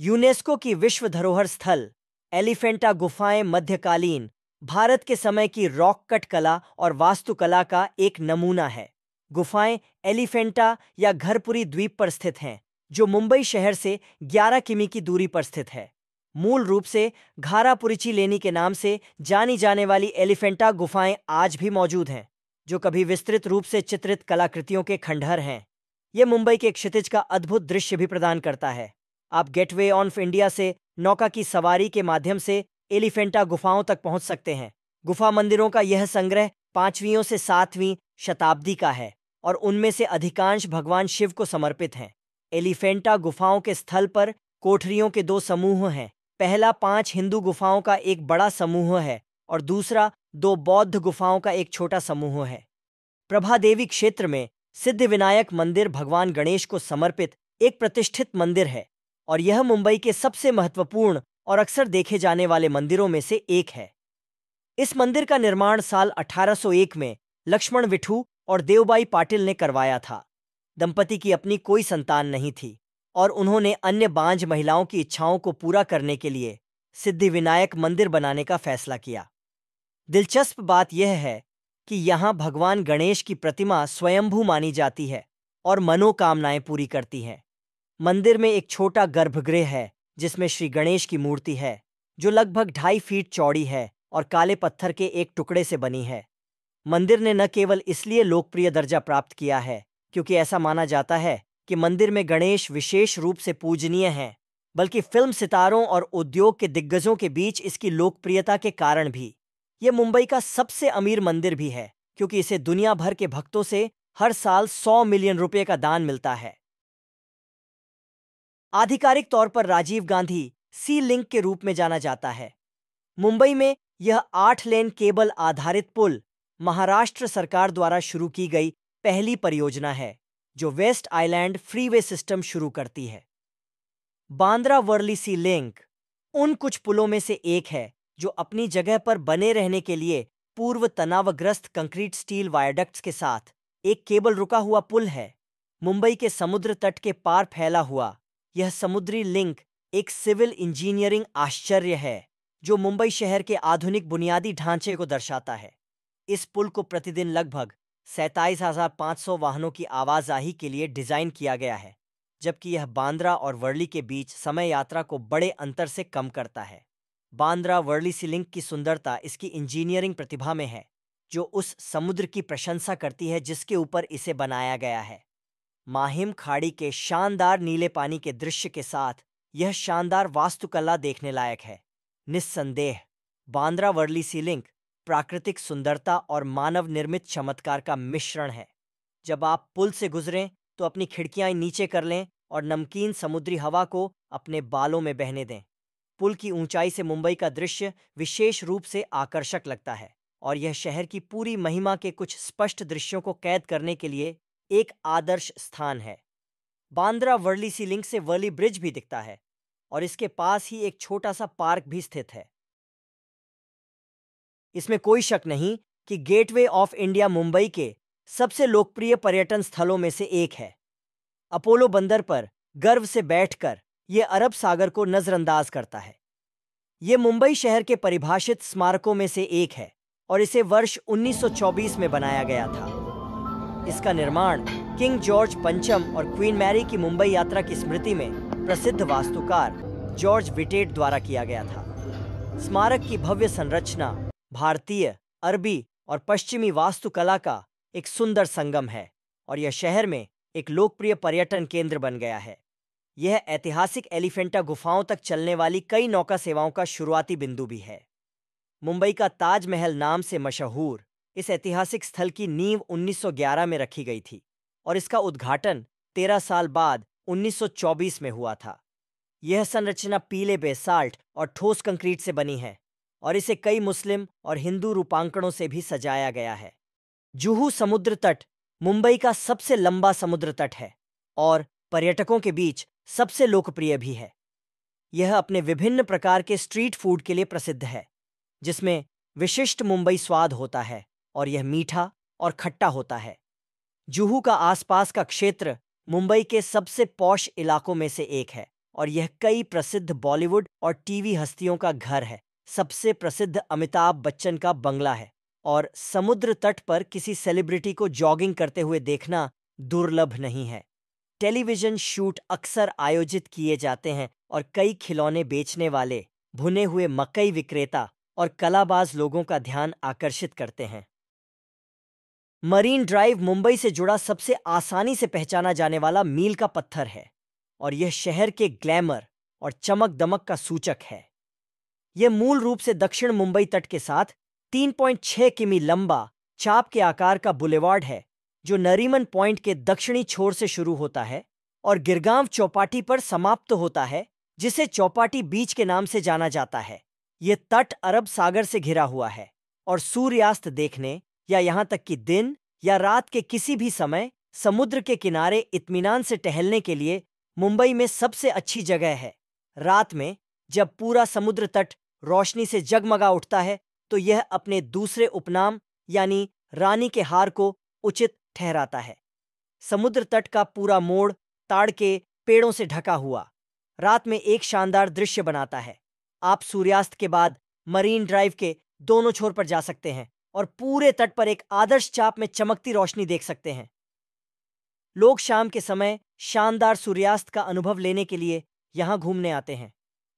UNESCO की विश्व धरोहर स्थल एलिफेंटा गुफाएं मध्यकालीन भारत के समय की रॉक कट कला और वास्तुकला का एक नमूना है गुफाएं एलिफेंटा या घरपुरी द्वीप पर स्थित हैं जो मुंबई शहर से 11 किमी की दूरी पर स्थित है मूल रूप से घारापुरिची लेनी के नाम से जानी जाने वाली एलिफेंटा गुफाएं आज भी मौजूद हैं जो कभी विस्तृत रूप से चित्रित कलाकृतियों के खंडहर हैं ये मुंबई के क्षितिज का अद्भुत दृश्य भी प्रदान करता है आप गेटवे ऑफ इंडिया से नौका की सवारी के माध्यम से एलिफेंटा गुफाओं तक पहुंच सकते हैं गुफा मंदिरों का यह संग्रह पांचवीं से सातवीं शताब्दी का है और उनमें से अधिकांश भगवान शिव को समर्पित हैं एलिफेंटा गुफाओं के स्थल पर कोठरियों के दो समूह हैं पहला पांच हिंदू गुफाओं का एक बड़ा समूह है और दूसरा दो बौद्ध गुफाओं का एक छोटा समूह है प्रभा देवी क्षेत्र में सिद्ध विनायक मंदिर भगवान गणेश को समर्पित एक प्रतिष्ठित मंदिर है और यह मुंबई के सबसे महत्वपूर्ण और अक्सर देखे जाने वाले मंदिरों में से एक है इस मंदिर का निर्माण साल 1801 में लक्ष्मण विठू और देवबाई पाटिल ने करवाया था दंपति की अपनी कोई संतान नहीं थी और उन्होंने अन्य बांझ महिलाओं की इच्छाओं को पूरा करने के लिए सिद्धि विनायक मंदिर बनाने का फैसला किया दिलचस्प बात यह है कि यहां भगवान गणेश की प्रतिमा स्वयंभू मानी जाती है और मनोकामनाएं पूरी करती हैं मंदिर में एक छोटा गर्भगृह है जिसमें श्री गणेश की मूर्ति है जो लगभग ढाई फीट चौड़ी है और काले पत्थर के एक टुकड़े से बनी है मंदिर ने न केवल इसलिए लोकप्रिय दर्जा प्राप्त किया है क्योंकि ऐसा माना जाता है कि मंदिर में गणेश विशेष रूप से पूजनीय हैं बल्कि फिल्म सितारों और उद्योग के दिग्गजों के बीच इसकी लोकप्रियता के कारण भी ये मुंबई का सबसे अमीर मंदिर भी है क्योंकि इसे दुनिया भर के भक्तों से हर साल 100 मिलियन रुपए का दान मिलता है आधिकारिक तौर पर राजीव गांधी सी लिंक के रूप में जाना जाता है मुंबई में यह आठ लेन केबल आधारित पुल महाराष्ट्र सरकार द्वारा शुरू की गई पहली परियोजना है जो वेस्ट आइलैंड फ्रीवे सिस्टम शुरू करती है बांद्रा वर्ली सी लिंक उन कुछ पुलों में से एक है जो अपनी जगह पर बने रहने के लिए पूर्व तनावग्रस्त कंक्रीट स्टील वायोडक्ट्स के साथ एक केबल रुका हुआ पुल है मुंबई के समुद्र तट के पार फैला हुआ यह समुद्री लिंक एक सिविल इंजीनियरिंग आश्चर्य है जो मुंबई शहर के आधुनिक बुनियादी ढांचे को दर्शाता है इस पुल को प्रतिदिन लगभग सैंतालीस हजार पांच सौ वाहनों की आवाजाही के लिए डिज़ाइन किया गया है जबकि यह बांद्रा और वर्ली के बीच समय यात्रा को बड़े अंतर से कम करता है बांद्रा वर्ली सी लिंक की सुंदरता इसकी इंजीनियरिंग प्रतिभा में है जो उस समुद्र की प्रशंसा करती है जिसके ऊपर इसे बनाया गया है माहिम खाड़ी के शानदार नीले पानी के दृश्य के साथ यह शानदार वास्तुकला देखने लायक है निस्संदेह बांद्रा वर्ली सी लिंक प्राकृतिक सुंदरता और मानव निर्मित चमत्कार का मिश्रण है जब आप पुल से गुजरें तो अपनी खिड़कियां नीचे कर लें और नमकीन समुद्री हवा को अपने बालों में बहने दें पुल की ऊंचाई से मुंबई का दृश्य विशेष रूप से आकर्षक लगता है और यह शहर की पूरी महिमा के कुछ स्पष्ट दृश्यों को कैद करने के लिए एक आदर्श स्थान है बांद्रा वर्ली सी लिंक से वर्ली ब्रिज भी दिखता है और इसके पास ही एक छोटा सा पार्क भी स्थित है इसमें कोई शक नहीं कि गेटवे ऑफ इंडिया मुंबई के सबसे लोकप्रिय पर्यटन स्थलों में से एक है अपोलो बंदर पर गर्व से बैठकर यह अरब सागर को नज़रअंदाज करता है यह मुंबई शहर के परिभाषित स्मारकों में से एक है और इसे वर्ष 1924 में बनाया गया था इसका निर्माण किंग जॉर्ज पंचम और क्वीन मैरी की मुंबई यात्रा की स्मृति में प्रसिद्ध वास्तुकार जॉर्ज विटेट द्वारा किया गया था स्मारक की भव्य संरचना भारतीय अरबी और पश्चिमी वास्तुकला का एक सुंदर संगम है और यह शहर में एक लोकप्रिय पर्यटन केंद्र बन गया है यह ऐतिहासिक एलिफेंटा गुफाओं तक चलने वाली कई नौका सेवाओं का शुरुआती बिंदु भी है मुंबई का ताजमहल नाम से मशहूर इस ऐतिहासिक स्थल की नींव 1911 में रखी गई थी और इसका उद्घाटन 13 साल बाद 1924 में हुआ था यह संरचना पीले बेसाल्ट और ठोस कंक्रीट से बनी है और इसे कई मुस्लिम और हिंदू रूपांकणों से भी सजाया गया है जुहू समुद्र तट मुंबई का सबसे लंबा समुद्र तट है और पर्यटकों के बीच सबसे लोकप्रिय भी है यह अपने विभिन्न प्रकार के स्ट्रीट फूड के लिए प्रसिद्ध है जिसमें विशिष्ट मुंबई स्वाद होता है और यह मीठा और खट्टा होता है जुहू का आसपास का क्षेत्र मुंबई के सबसे पौश इलाकों में से एक है और यह कई प्रसिद्ध बॉलीवुड और टीवी हस्तियों का घर है सबसे प्रसिद्ध अमिताभ बच्चन का बंगला है और समुद्र तट पर किसी सेलिब्रिटी को जॉगिंग करते हुए देखना दुर्लभ नहीं है टेलीविजन शूट अक्सर आयोजित किए जाते हैं और कई खिलौने बेचने वाले भुने हुए मकई विक्रेता और कलाबाज लोगों का ध्यान आकर्षित करते हैं मरीन ड्राइव मुंबई से जुड़ा सबसे आसानी से पहचाना जाने वाला मील का पत्थर है और यह शहर के ग्लैमर और चमक दमक का सूचक है यह मूल रूप से दक्षिण मुंबई तट के साथ 3.6 किमी लंबा चाप के आकार का बुलेवार्ड है जो नरीमन पॉइंट के दक्षिणी छोर से शुरू होता है और गिरगांव चौपाटी पर समाप्त होता है जिसे चौपाटी बीच के नाम से जाना जाता है ये तट अरब सागर से घिरा हुआ है और सूर्यास्त देखने या यहाँ तक कि दिन या रात के किसी भी समय समुद्र के किनारे इत्मीनान से टहलने के लिए मुंबई में सबसे अच्छी जगह है रात में जब पूरा समुद्र तट रोशनी से जगमगा उठता है तो यह अपने दूसरे उपनाम यानी रानी के हार को उचित ठहराता है समुद्र तट का पूरा मोड़ ताड़ के पेड़ों से ढका हुआ रात में एक शानदार दृश्य बनाता है आप सूर्यास्त के बाद मरीन ड्राइव के दोनों छोर पर जा सकते हैं और पूरे तट पर एक आदर्श चाप में चमकती रोशनी देख सकते हैं लोग शाम के समय शानदार सूर्यास्त का अनुभव लेने के लिए यहां घूमने आते हैं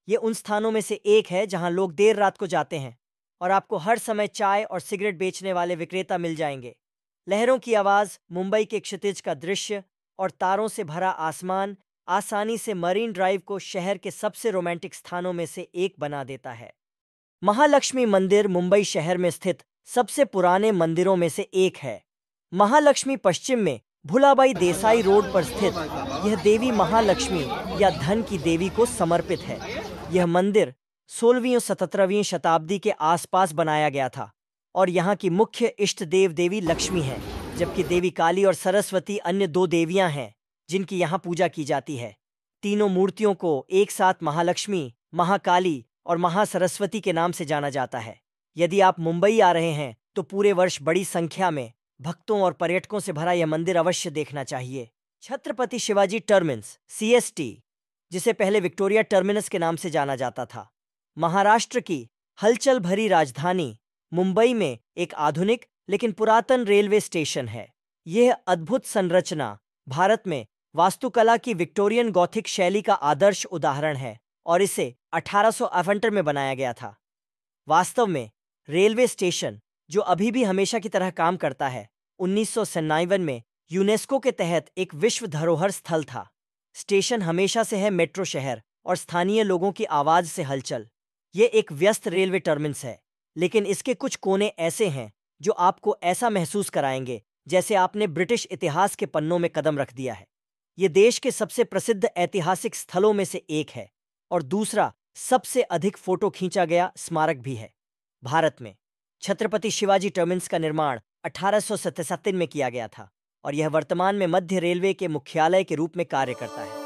ये उन स्थानों में से एक है जहां लोग देर रात को जाते हैं और आपको हर समय चाय और सिगरेट बेचने वाले विक्रेता मिल जाएंगे लहरों की आवाज़ मुंबई के क्षितिज का दृश्य और तारों से भरा आसमान आसानी से मरीन ड्राइव को शहर के सबसे रोमांटिक स्थानों में से एक बना देता है महालक्ष्मी मंदिर मुंबई शहर में स्थित सबसे पुराने मंदिरों में से एक है महालक्ष्मी पश्चिम में भुलाबाई देसाई रोड पर स्थित यह देवी महालक्ष्मी या धन की देवी को समर्पित है यह मंदिर सोलहवीं और सतरहवीं शताब्दी के आसपास बनाया गया था और यहाँ की मुख्य इष्ट देव देवी लक्ष्मी है जबकि देवी काली और सरस्वती अन्य दो देवियां हैं जिनकी यहाँ पूजा की जाती है तीनों मूर्तियों को एक साथ महालक्ष्मी महाकाली और महासरस्वती के नाम से जाना जाता है यदि आप मुंबई आ रहे हैं तो पूरे वर्ष बड़ी संख्या में भक्तों और पर्यटकों से भरा यह मंदिर अवश्य देखना चाहिए छत्रपति शिवाजी टर्मिनस सीएसटी जिसे पहले विक्टोरिया टर्मिनस के नाम से जाना जाता था महाराष्ट्र की हलचल भरी राजधानी मुंबई में एक आधुनिक लेकिन पुरातन रेलवे स्टेशन है यह अद्भुत संरचना भारत में वास्तुकला की विक्टोरियन गौथिक शैली का आदर्श उदाहरण है और इसे अठारह में बनाया गया था वास्तव में रेलवे स्टेशन जो अभी भी हमेशा की तरह काम करता है उन्नीस में यूनेस्को के तहत एक विश्व धरोहर स्थल था स्टेशन हमेशा से है मेट्रो शहर और स्थानीय लोगों की आवाज से हलचल ये एक व्यस्त रेलवे टर्मिनस है लेकिन इसके कुछ कोने ऐसे हैं जो आपको ऐसा महसूस कराएंगे जैसे आपने ब्रिटिश इतिहास के पन्नों में कदम रख दिया है ये देश के सबसे प्रसिद्ध ऐतिहासिक स्थलों में से एक है और दूसरा सबसे अधिक फोटो खींचा गया स्मारक भी है भारत में छत्रपति शिवाजी टर्मिनस का निर्माण अठारह में किया गया था और यह वर्तमान में मध्य रेलवे के मुख्यालय के रूप में कार्य करता है